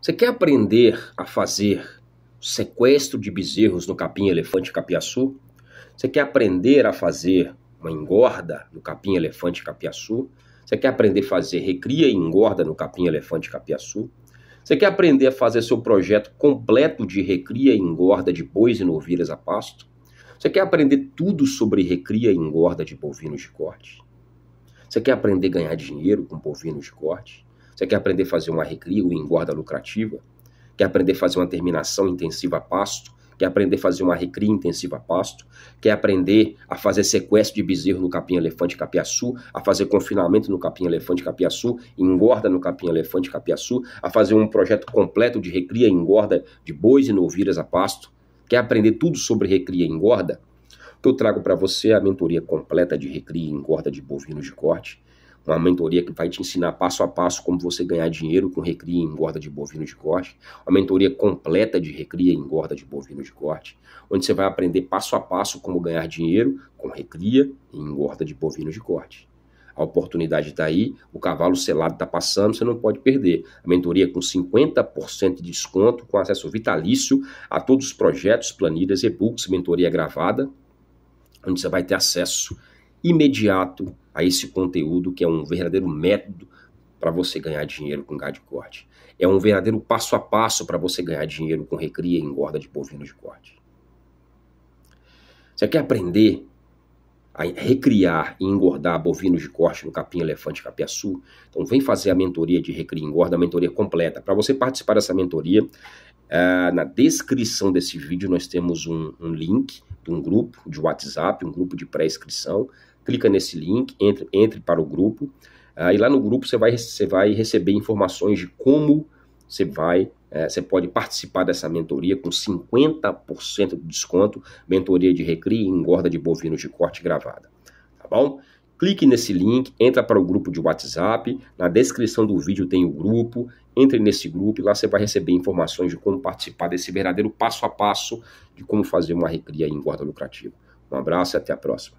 Você quer aprender a fazer sequestro de bezerros no capim elefante capiaçu? Você quer aprender a fazer uma engorda no capim elefante capiaçu? Você quer aprender a fazer recria e engorda no capim elefante capiaçu? Você quer aprender a fazer seu projeto completo de recria e engorda de bois e novilhas a pasto? Você quer aprender tudo sobre recria e engorda de bovinos de corte? Você quer aprender a ganhar dinheiro com bovinos de corte? Você quer aprender a fazer uma recria ou engorda lucrativa? Quer aprender a fazer uma terminação intensiva a pasto? Quer aprender a fazer uma recria intensiva a pasto? Quer aprender a fazer sequestro de bezerro no capim-elefante capiaçu? A fazer confinamento no capim-elefante capiaçu? Engorda no capim-elefante capiaçu? A fazer um projeto completo de recria e engorda de bois e novilhas a pasto? Quer aprender tudo sobre recria e engorda? eu trago para você a mentoria completa de recria e engorda de bovinos de corte uma mentoria que vai te ensinar passo a passo como você ganhar dinheiro com recria e engorda de bovino de corte, uma mentoria completa de recria e engorda de bovino de corte, onde você vai aprender passo a passo como ganhar dinheiro com recria e engorda de bovino de corte. A oportunidade está aí, o cavalo selado está passando, você não pode perder. A mentoria com 50% de desconto, com acesso vitalício a todos os projetos, planilhas, e-books, mentoria gravada, onde você vai ter acesso imediato a esse conteúdo que é um verdadeiro método para você ganhar dinheiro com gado de corte. É um verdadeiro passo a passo para você ganhar dinheiro com recria e engorda de bovino de corte. Você quer aprender a recriar e engordar bovinos de corte no capim elefante capiaçu? Então vem fazer a mentoria de recria e engorda, a mentoria completa. Para você participar dessa mentoria, eh, na descrição desse vídeo nós temos um, um link um grupo de WhatsApp, um grupo de pré-inscrição. Clica nesse link, entre, entre para o grupo. Aí ah, e lá no grupo você vai, você vai receber informações de como você vai, é, você pode participar dessa mentoria com 50% de desconto, mentoria de recria e engorda de bovinos de corte gravada, tá bom? Clique nesse link, entra para o grupo de WhatsApp, na descrição do vídeo tem o grupo, entre nesse grupo e lá você vai receber informações de como participar desse verdadeiro passo a passo de como fazer uma recria em guarda lucrativa. Um abraço e até a próxima.